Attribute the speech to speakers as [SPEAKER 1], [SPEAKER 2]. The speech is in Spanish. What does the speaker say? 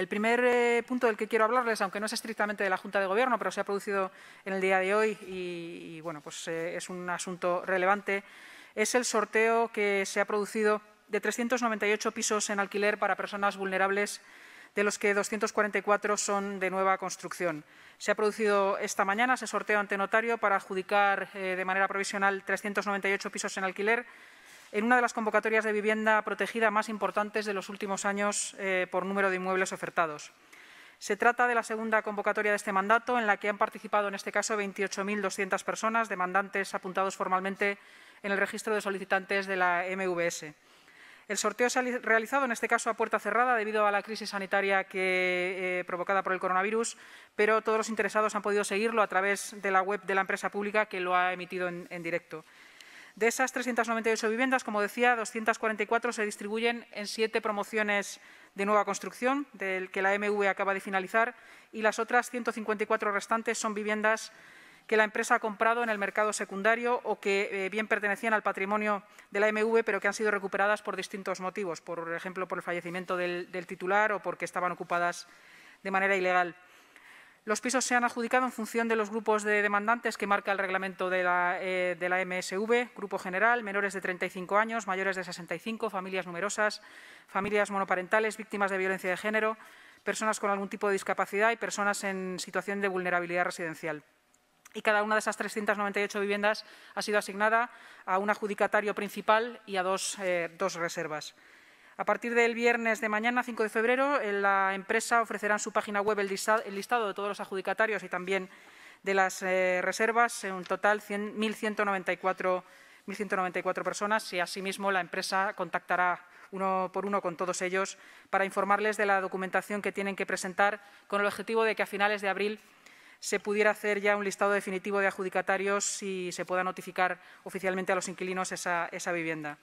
[SPEAKER 1] El primer eh, punto del que quiero hablarles, aunque no es estrictamente de la Junta de Gobierno, pero se ha producido en el día de hoy y, bueno, pues eh, es un asunto relevante, es el sorteo que se ha producido de 398 pisos en alquiler para personas vulnerables, de los que 244 son de nueva construcción. Se ha producido esta mañana ese sorteo ante notario para adjudicar eh, de manera provisional 398 pisos en alquiler en una de las convocatorias de vivienda protegida más importantes de los últimos años eh, por número de inmuebles ofertados. Se trata de la segunda convocatoria de este mandato, en la que han participado en este caso 28.200 personas, demandantes apuntados formalmente en el registro de solicitantes de la MVS. El sorteo se ha realizado en este caso a puerta cerrada debido a la crisis sanitaria eh, provocada por el coronavirus, pero todos los interesados han podido seguirlo a través de la web de la empresa pública que lo ha emitido en directo. De esas 398 viviendas, como decía, 244 se distribuyen en siete promociones de nueva construcción, del que la MV acaba de finalizar, y las otras 154 restantes son viviendas que la empresa ha comprado en el mercado secundario o que eh, bien pertenecían al patrimonio de la MV, pero que han sido recuperadas por distintos motivos, por ejemplo, por el fallecimiento del titular o porque estaban ocupadas de manera ilegal. Los pisos se han adjudicado en función de los grupos de demandantes que marca el reglamento de la, eh, MSV, grupo general, menores de 35 años, mayores de 65, familias numerosas, familias monoparentales, víctimas de violencia de género, personas con algún tipo de discapacidad y personas en situación de vulnerabilidad residencial y cada una de esas 398 viviendas ha sido asignada a un adjudicatario principal y a dos eh, reservas. A partir del viernes de mañana, 5 de febrero, la empresa ofrecerá en su página web el listado de todos los adjudicatarios y también de las eh, reservas, en un total 1.194 1.194 personas y asimismo la empresa contactará uno por uno con todos ellos para informarles de la documentación que tienen que presentar con el objetivo de que a finales de abril se pudiera hacer ya un listado definitivo de adjudicatarios y se pueda notificar oficialmente a los inquilinos esa vivienda.